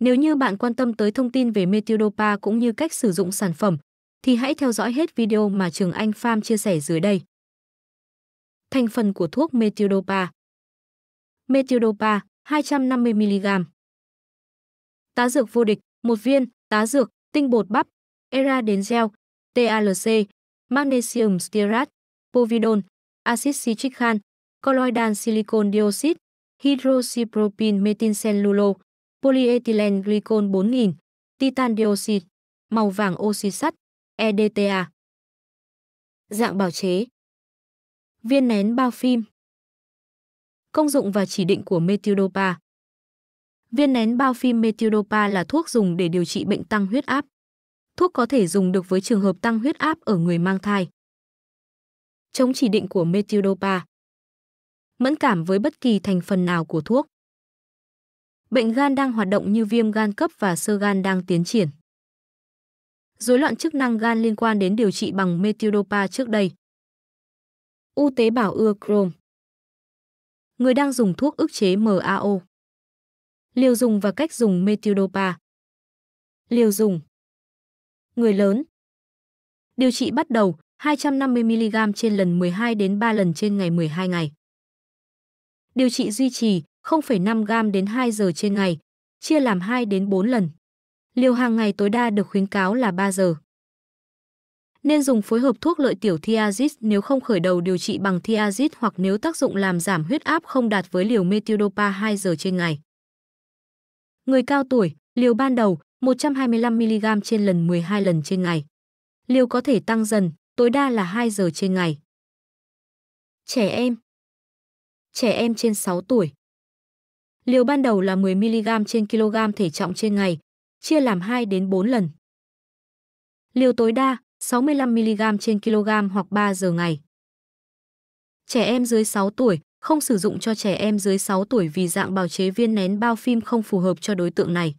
Nếu như bạn quan tâm tới thông tin về Metildopa cũng như cách sử dụng sản phẩm, thì hãy theo dõi hết video mà Trường Anh Farm chia sẻ dưới đây. Thành phần của thuốc Metildopa Metildopa 250mg Tá dược vô địch 1 viên, tá dược, tinh bột bắp, era TALC, magnesium stearate, povidone, Acid citric khan, colloidal silicon dioxide, hydroxypropyl Methylcellulose polyethylene glycol 4000, titan dioxide, màu vàng oxy sắt, EDTA. Dạng bào chế Viên nén bao phim Công dụng và chỉ định của metildopa Viên nén bao phim metildopa là thuốc dùng để điều trị bệnh tăng huyết áp. Thuốc có thể dùng được với trường hợp tăng huyết áp ở người mang thai. Chống chỉ định của metildopa Mẫn cảm với bất kỳ thành phần nào của thuốc bệnh gan đang hoạt động như viêm gan cấp và sơ gan đang tiến triển. Rối loạn chức năng gan liên quan đến điều trị bằng metiodopa trước đây. U tế bào ưa Crohn. Người đang dùng thuốc ức chế MAO. Liều dùng và cách dùng metiodopa, Liều dùng. Người lớn. Điều trị bắt đầu 250 mg trên lần 12 đến 3 lần trên ngày 12 ngày. Điều trị duy trì 0,5 gram đến 2 giờ trên ngày, chia làm 2 đến 4 lần. Liều hàng ngày tối đa được khuyến cáo là 3 giờ. Nên dùng phối hợp thuốc lợi tiểu thiazid nếu không khởi đầu điều trị bằng thiazid hoặc nếu tác dụng làm giảm huyết áp không đạt với liều methiodopa 2 giờ trên ngày. Người cao tuổi, liều ban đầu 125mg trên lần 12 lần trên ngày. Liều có thể tăng dần, tối đa là 2 giờ trên ngày. Trẻ em Trẻ em trên 6 tuổi Liều ban đầu là 10mg trên kg thể trọng trên ngày, chia làm 2 đến 4 lần. Liều tối đa 65mg trên kg hoặc 3 giờ ngày. Trẻ em dưới 6 tuổi không sử dụng cho trẻ em dưới 6 tuổi vì dạng bào chế viên nén bao phim không phù hợp cho đối tượng này.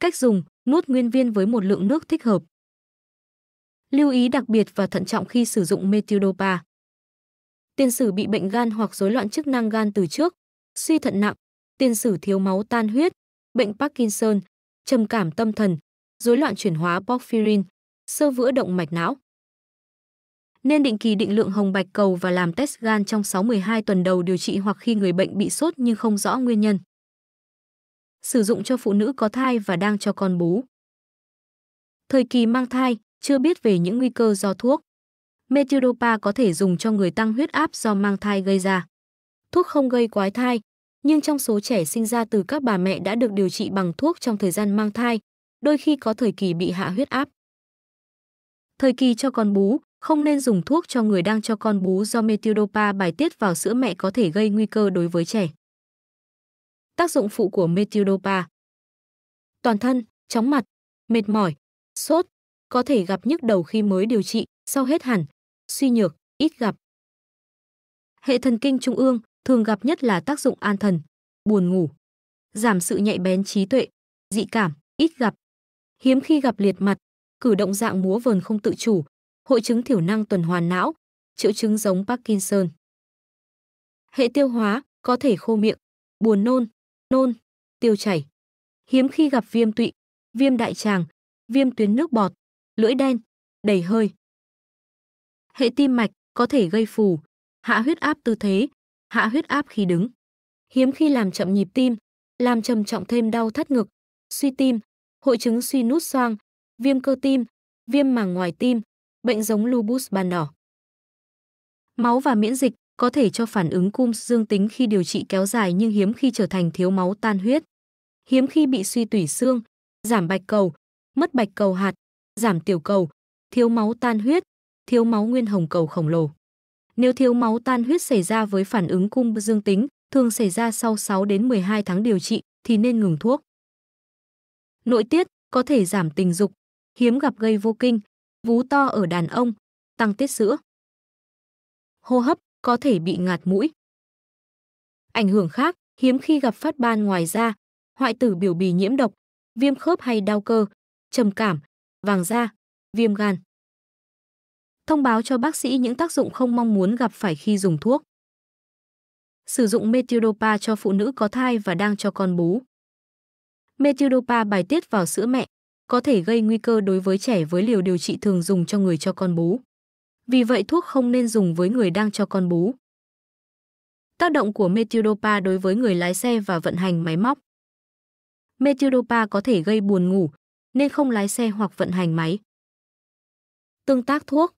Cách dùng, nuốt nguyên viên với một lượng nước thích hợp. Lưu ý đặc biệt và thận trọng khi sử dụng metildopa. Tiền sử bị bệnh gan hoặc rối loạn chức năng gan từ trước, suy thận nặng, tiền sử thiếu máu tan huyết, bệnh Parkinson, trầm cảm tâm thần, rối loạn chuyển hóa porphyrin, sơ vữa động mạch não. Nên định kỳ định lượng hồng bạch cầu và làm test gan trong 6-12 tuần đầu điều trị hoặc khi người bệnh bị sốt nhưng không rõ nguyên nhân. Sử dụng cho phụ nữ có thai và đang cho con bú. Thời kỳ mang thai, chưa biết về những nguy cơ do thuốc. Metiropa có thể dùng cho người tăng huyết áp do mang thai gây ra thuốc không gây quái thai, nhưng trong số trẻ sinh ra từ các bà mẹ đã được điều trị bằng thuốc trong thời gian mang thai, đôi khi có thời kỳ bị hạ huyết áp. Thời kỳ cho con bú, không nên dùng thuốc cho người đang cho con bú do metildopa bài tiết vào sữa mẹ có thể gây nguy cơ đối với trẻ. Tác dụng phụ của metildopa Toàn thân, chóng mặt, mệt mỏi, sốt, có thể gặp nhức đầu khi mới điều trị, sau hết hẳn, suy nhược, ít gặp. Hệ thần kinh trung ương, thường gặp nhất là tác dụng an thần, buồn ngủ, giảm sự nhạy bén trí tuệ, dị cảm, ít gặp. Hiếm khi gặp liệt mặt, cử động dạng múa vờn không tự chủ, hội chứng thiểu năng tuần hoàn não, triệu chứng giống Parkinson. Hệ tiêu hóa có thể khô miệng, buồn nôn, nôn, tiêu chảy. Hiếm khi gặp viêm tụy, viêm đại tràng, viêm tuyến nước bọt, lưỡi đen, đầy hơi. Hệ tim mạch có thể gây phù, hạ huyết áp tư thế, hạ huyết áp khi đứng. Hiếm khi làm chậm nhịp tim, làm trầm trọng thêm đau thắt ngực, suy tim, hội chứng suy nút xoang, viêm cơ tim, viêm màng ngoài tim, bệnh giống lupus ban đỏ. Máu và miễn dịch có thể cho phản ứng cúm dương tính khi điều trị kéo dài nhưng hiếm khi trở thành thiếu máu tan huyết. Hiếm khi bị suy tủy xương, giảm bạch cầu, mất bạch cầu hạt, giảm tiểu cầu, thiếu máu tan huyết, thiếu máu nguyên hồng cầu khổng lồ. Nếu thiếu máu tan huyết xảy ra với phản ứng cung dương tính, thường xảy ra sau 6 đến 12 tháng điều trị thì nên ngừng thuốc. Nội tiết có thể giảm tình dục, hiếm gặp gây vô kinh, vú to ở đàn ông, tăng tiết sữa. Hô hấp có thể bị ngạt mũi. Ảnh hưởng khác, hiếm khi gặp phát ban ngoài da, hoại tử biểu bì nhiễm độc, viêm khớp hay đau cơ, trầm cảm, vàng da, viêm gan thông báo cho bác sĩ những tác dụng không mong muốn gặp phải khi dùng thuốc. Sử dụng methiodopa cho phụ nữ có thai và đang cho con bú. Methiodopa bài tiết vào sữa mẹ, có thể gây nguy cơ đối với trẻ với liều điều trị thường dùng cho người cho con bú. Vì vậy thuốc không nên dùng với người đang cho con bú. Tác động của methiodopa đối với người lái xe và vận hành máy móc. Methiodopa có thể gây buồn ngủ, nên không lái xe hoặc vận hành máy. Tương tác thuốc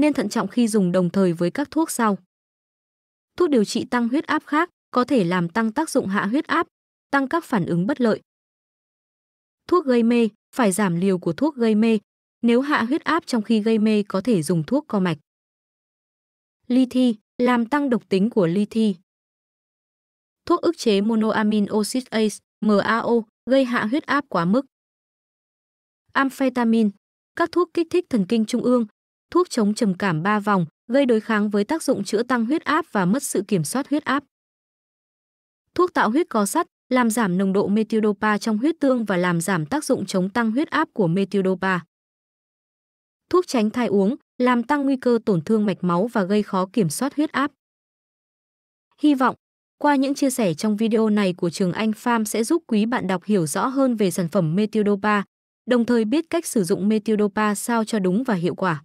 nên thận trọng khi dùng đồng thời với các thuốc sau. Thuốc điều trị tăng huyết áp khác có thể làm tăng tác dụng hạ huyết áp, tăng các phản ứng bất lợi. Thuốc gây mê, phải giảm liều của thuốc gây mê. Nếu hạ huyết áp trong khi gây mê có thể dùng thuốc co mạch. Lithi, làm tăng độc tính của lithi. Thuốc ức chế monoamin oxidase, MAO, gây hạ huyết áp quá mức. Amphetamine, các thuốc kích thích thần kinh trung ương thuốc chống trầm cảm 3 vòng, gây đối kháng với tác dụng chữa tăng huyết áp và mất sự kiểm soát huyết áp. Thuốc tạo huyết có sắt, làm giảm nồng độ methiodopa trong huyết tương và làm giảm tác dụng chống tăng huyết áp của methiodopa. Thuốc tránh thai uống, làm tăng nguy cơ tổn thương mạch máu và gây khó kiểm soát huyết áp. Hy vọng, qua những chia sẻ trong video này của Trường Anh Farm sẽ giúp quý bạn đọc hiểu rõ hơn về sản phẩm Methiodopa, đồng thời biết cách sử dụng Methiodopa sao cho đúng và hiệu quả.